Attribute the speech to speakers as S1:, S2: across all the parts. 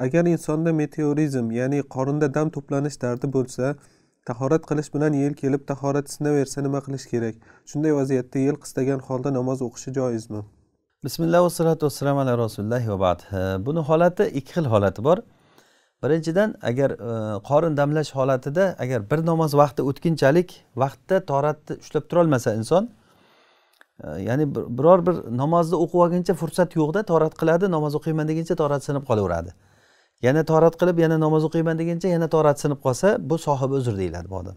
S1: agar insonda meteorizm ya'ni qorinda dam to'planish dardi bo'lsa tahorat qilish bilan yel kelib tahorat sinaversa nima qilish kerak shunday vaziyatda yel qistagan holda namoz o'qishi joizmi bismillah vassalatu vassalam ala rasulillah va bad buni holati ikki xil holati bor birinchidan agar e, qorin damlash holatida agar bir namoz vaqti o'tkinchalik vaqtda toratni ushlab turolmasa inson e, ya'ni biror bir namozni o'qib olguncha fursat yo'qda torat qiladi namoz o'qiyman deguncha torat sinib qolaveradi yana torat qilib yana namoz o'qiyman deguncha yana torat sinib qolsa bu sohibi uzr deyiladi bu odam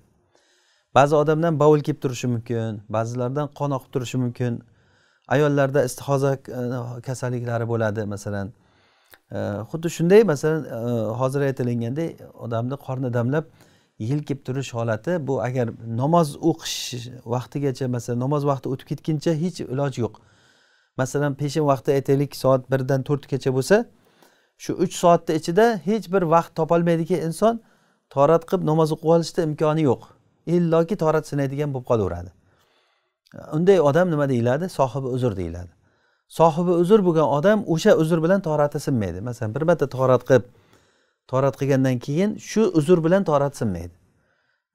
S1: ba'zi odamdan bovul kelib turishi mumkin ba'zilardan qon oqib turishi mumkin ayollarda istihoza e, kasalliklari bo'ladi masalan e, xuddi shunday masalan e, hozir aytilgandek odamni qorni damlab kelib turish holati bu agar namoz o'qish vaqtigacha masalan namoz vaqti o'tib ketguncha hech iloj yo'q masalan peshin vaqti aytaylik soat birdan to'rtgacha bo'lsa shu uch soatni ichida hech bir vaqt topolmaydiki inson torat qilib namoz o'qib olishni imkoni yo'q illoki torat sinaydigan bo'lib qolaveradi unday odam nima deyiladi sohibi uzr deyiladi sohibi uzr bo'lgan odam o'sha uzr bilan torati sinmaydi masalan bir marta torat qilib torat qilgandan keyin shu uzr bilan torat sinmaydi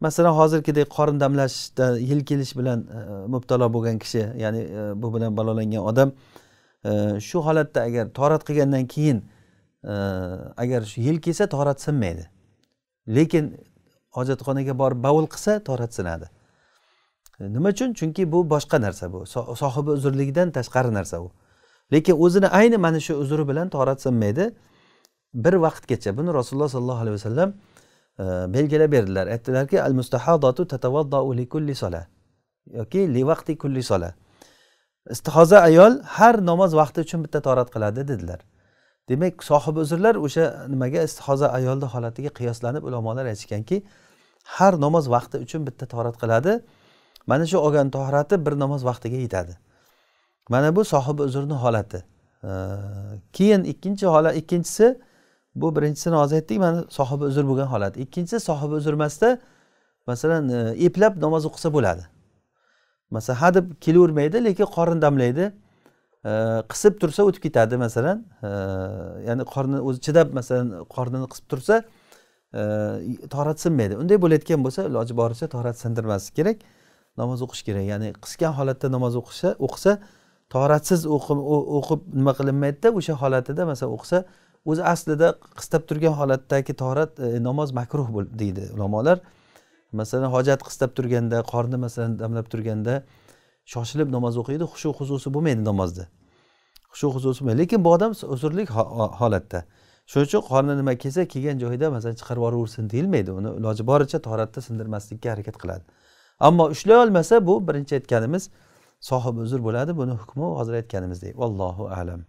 S1: masalan hozirgidek qorin damlashda yil kelish bilan e, mubtalo bo'lgan kishi ya'ni e, bu bilan balolangan odam e, shu e, holatda agar torat qilgandan keyin agar shu yil kelsa torat sinmaydi lekin hojatxonaga borib bavul qilsa torat sinadi nima uchun chunki bu boshqa narsa bu sohibi uzrligidan tashqari narsa u lekin o'zini ayni mana shu uzri bilan torat sinmaydi bir vaqtgacha buni rasululloh sollallohu alayhi vasallam e, belgilab berdilar aytdilarki al mustahadotu tatavaddau li kulli sola yoki li vaqti kulli sola istihoza ayol har namoz vaqti uchun bitta torat qiladi dedilar demak sohib uzrlar o'sha nimaga istihoza ayolni holatiga qiyoslanib ulamolar aytishganki har namoz vaqti uchun bitta torat qiladi mana shu olgan tohrati bir namoz vaqtiga yetadi mana bu sohib uzrni holati keyin ikkinchi holat ikkinchisi bu birinchisini hozir aytdik mana sohibi uzr bo'lgan holat ikkinchisi sohibi uzr emasda masalan e, eplab namoz o'qisa bo'ladi masalan hadeb kelavermaydi lekin qorin damlaydi qisib tursa o'tib ketadi masalan ya'ni qorni o'zi chidab masalan qornini qisib tursa e, torat sinmaydi unday bo'layotgan bo'lsa iloji boricha torat sindirmaslik kerak namoz o'qish kerak ya'ni qisgan holatda namoz o'qisa o'qisa toratsiz o'qib nima qilinmaydida o'sha holatida masalan o'qisa o'zi aslida qistab turgan holatdagi torat e, namoz makruh deydi ulamolar masalan hojat qistab turganda qorni masalan damlab turganda shoshilib namoz o'qiydi xushu huzusi bo'lmaydi namozda xushu huzusi bo'lmaydi lekin bu odam uzrlik holatda shuning uchun qorni nima kelsa kelgan joyida masalan chiqarib yuboraversin deyilmaydi uni iloji boricha toratda sindirmaslikka harakat qiladi ammo ushlay olmasa bu birinchi aytganimiz sohib uzr bo'ladi buni hukmi hozir aytganimizdek vallohu alam